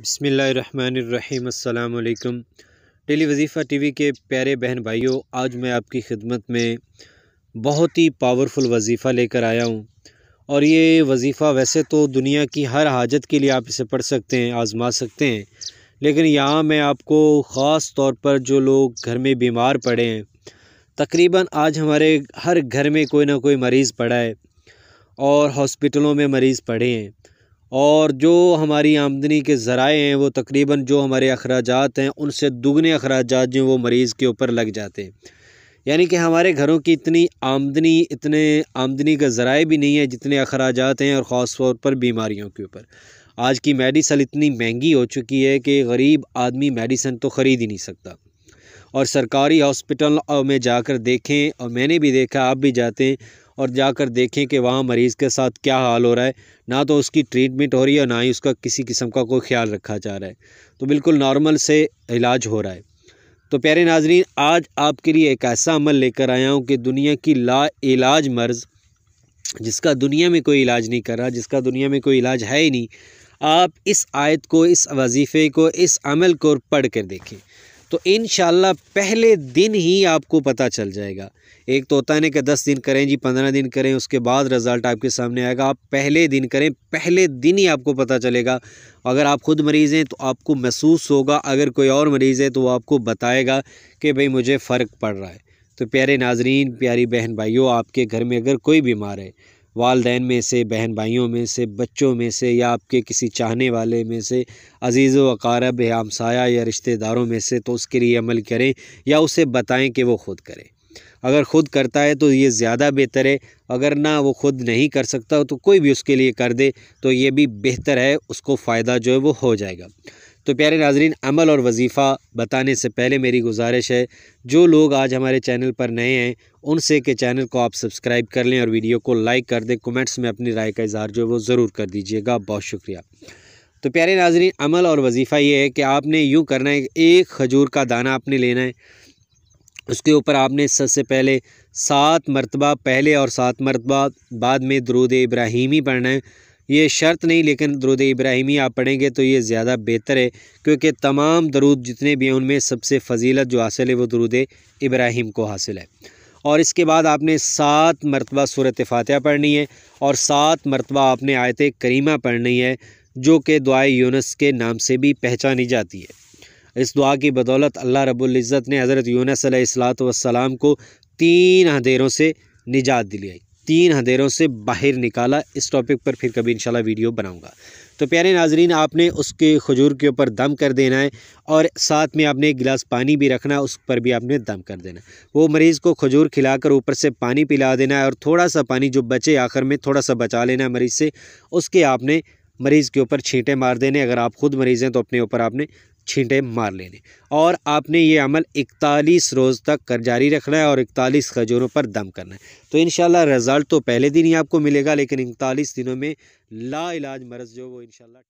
बसमीम् अल्लाम डेली वजीफ़ा T V के प्यारे बहन भाइयों आज मैं आपकी खिदमत में बहुत ही पावरफुल वजीफ़ा लेकर आया हूँ और ये वजीफ़ा वैसे तो दुनिया की हर हाजत के लिए आप इसे पढ़ सकते हैं आज़मा सकते हैं लेकिन यहाँ मैं आपको ख़ास तौर पर जो लोग घर में बीमार पड़े हैं तकरीबन आज हमारे हर घर में कोई ना कोई मरीज़ पड़ा है और हॉस्पिटलों में मरीज़ पड़े हैं और जो हमारी आमदनी के ज़राए हैं वो तकरीबन जो हमारे अखराज हैं उनसे दुगने अखराज जो वो मरीज़ के ऊपर लग जाते हैं यानी कि हमारे घरों की इतनी आमदनी इतने आमदनी का ज़राए भी नहीं है जितने अखराज हैं और ख़ास तौर पर बीमारियों के ऊपर आज की मेडिसल इतनी महंगी हो चुकी है कि गरीब आदमी मेडिसन तो ख़रीद ही नहीं सकता और सरकारी हॉस्पिटल में जाकर देखें और मैंने भी देखा आप भी जाते हैं और जाकर देखें कि वहाँ मरीज़ के साथ क्या हाल हो रहा है ना तो उसकी ट्रीटमेंट हो रही है और ना ही उसका किसी किस्म का कोई ख्याल रखा जा रहा है तो बिल्कुल नॉर्मल से इलाज हो रहा है तो प्यारे नाजरीन आज आपके लिए एक ऐसा अमल लेकर आया हूँ कि दुनिया की ला इलाज मर्ज़ जिसका दुनिया में कोई इलाज नहीं कर रहा जिसका दुनिया में कोई इलाज है ही नहीं आप इस आयत को इस वजीफ़े को इस अमल को पढ़ कर देखें तो इन पहले दिन ही आपको पता चल जाएगा एक तो होता है ना कि दस दिन करें जी पंद्रह दिन करें उसके बाद रिज़ल्ट आपके सामने आएगा आप पहले दिन करें पहले दिन ही आपको पता चलेगा अगर आप ख़ुद मरीज़ हैं तो आपको महसूस होगा अगर कोई और मरीज़ है तो वो आपको बताएगा कि भाई मुझे फ़र्क पड़ रहा है तो प्यारे नाजरीन प्यारी बहन भाइयों आपके घर में अगर कोई बीमार है वालदेन में से बहन भाइयों में से बच्चों में से या आपके किसी चाहने वाले में से अजीज़ वकारब या हमसाया या रिश्तेदारों में से तो उसके लिए अमल करें या उसे बताएं कि वो ख़ुद करें अगर ख़ुद करता है तो ये ज़्यादा बेहतर है अगर ना वो ख़ुद नहीं कर सकता तो कोई भी उसके लिए कर दे तो ये भी बेहतर है उसको फ़ायदा जो है वो हो जाएगा तो प्यारे नाजरीन अमल और वजीफ़ा बताने से पहले मेरी गुजारिश है जो लोग आज हमारे चैनल पर नए हैं उनसे के चैनल को आप सब्सक्राइब कर लें और वीडियो को लाइक कर दें कमेंट्स में अपनी राय का इजहार जो है वो ज़रूर कर दीजिएगा बहुत शुक्रिया तो प्यारे नाजरीन अमल और वजीफ़ा ये है कि आपने यूँ करना है एक खजूर का दाना आपने लेना है उसके ऊपर आपने सबसे पहले सात मरतबा पहले और सात मरतबा बाद में दरूद इब्राहिमी पढ़ना है ये शर्त नहीं लेकिन दरुद इब्राहिमी आप पढ़ेंगे तो ये ज़्यादा बेहतर है क्योंकि तमाम दरूद जितने भी हैं उनमें सबसे फजीलत जो हासिल है वो दरुद इब्राहिम को हासिल है और इसके बाद आपने सात मरतबा सूरत फ़ातह पढ़नी है और सात मरतबा आपने आयत करीमा पढ़नी है जो कि दुआ यूनस के नाम से भी पहचानी जाती है इस दुआ की बदौलत अल्लाह रबुल्ज़त ने हज़रत यूनस को तीन अंधेरों से निजात दिलाई तीन हंधेरों से बाहर निकाला इस टॉपिक पर फिर कभी इंशाल्लाह वीडियो बनाऊंगा तो प्यारे नाजरीन आपने उसके खजूर के ऊपर दम कर देना है और साथ में आपने एक गिलास पानी भी रखना है उस पर भी आपने दम कर देना वो मरीज़ को खजूर खिलाकर ऊपर से पानी पिला देना है और थोड़ा सा पानी जो बचे आखिर में थोड़ा सा बचा लेना है मरीज़ से उसके आपने मरीज़ के ऊपर छींटे मार देने अगर आप ख़ुद मरीज़ हैं तो अपने ऊपर आपने छींटे मार लेने और आपने ये अमल इकतालीस रोज़ तक कर जारी रखना है और इकतालीस खजूरों पर दम करना है तो इन रिज़ल्ट तो पहले दिन ही आपको मिलेगा लेकिन इकतालीस दिनों में ला इलाज मरज़ जो वो इन